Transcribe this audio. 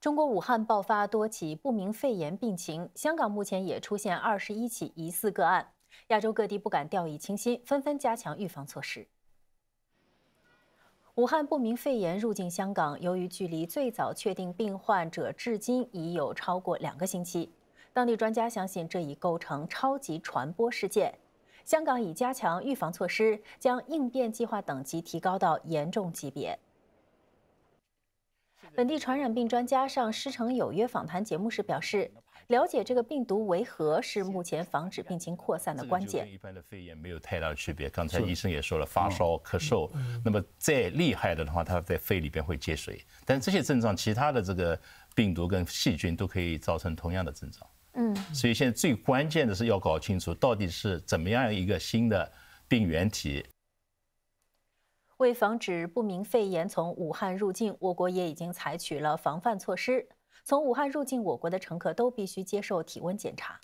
中国武汉爆发多起不明肺炎病情，香港目前也出现二十一起疑似个案，亚洲各地不敢掉以轻心，纷纷加强预防措施。武汉不明肺炎入境香港，由于距离最早确定病患者至今已有超过两个星期，当地专家相信这已构成超级传播事件。香港已加强预防措施，将应变计划等级提高到严重级别。本地传染病专家上《师城有约》访谈节目时表示，了解这个病毒为何是目前防止病情扩散的关键。一般的肺炎没有太大的区别，刚才医生也说了，发烧、咳嗽，那么再厉害的话，它在肺里边会积水。但这些症状，其他的这个病毒跟细菌都可以造成同样的症状。嗯，所以现在最关键的是要搞清楚到底是怎么样一个新的病原体。为防止不明肺炎从武汉入境，我国也已经采取了防范措施。从武汉入境我国的乘客都必须接受体温检查。